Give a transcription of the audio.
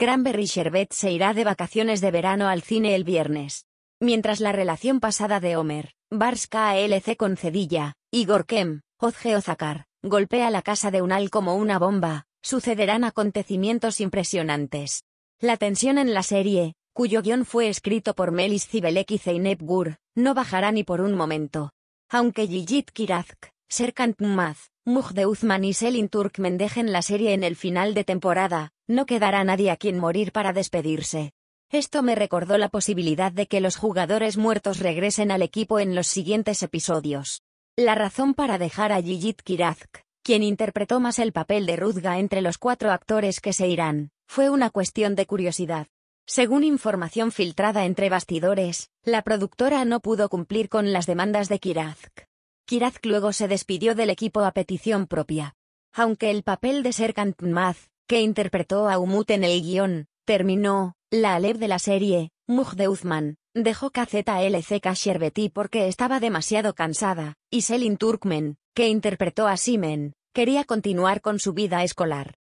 Cranberry Sherbet se irá de vacaciones de verano al cine el viernes. Mientras la relación pasada de Homer, Bars KLC con Cedilla, Igor Kem, Ozge Ozakar, golpea la casa de Unal como una bomba, sucederán acontecimientos impresionantes. La tensión en la serie, cuyo guión fue escrito por Melis Cibelek y Zeynep Gur, no bajará ni por un momento. Aunque Gigit Kirazk, Serkan Tmaz, Mujde Uzman y Selin Turkmen dejen la serie en el final de temporada, no quedará nadie a quien morir para despedirse. Esto me recordó la posibilidad de que los jugadores muertos regresen al equipo en los siguientes episodios. La razón para dejar a Yijit Kirazk, quien interpretó más el papel de Ruzga entre los cuatro actores que se irán, fue una cuestión de curiosidad. Según información filtrada entre bastidores, la productora no pudo cumplir con las demandas de Kirazk. Kirazk luego se despidió del equipo a petición propia. Aunque el papel de Serkan Tunmaz que interpretó a Umut en el guión, terminó, la Alev de la serie, Uzman, dejó KZLC Sherbeti porque estaba demasiado cansada, y Selin Turkmen, que interpretó a Simen, quería continuar con su vida escolar.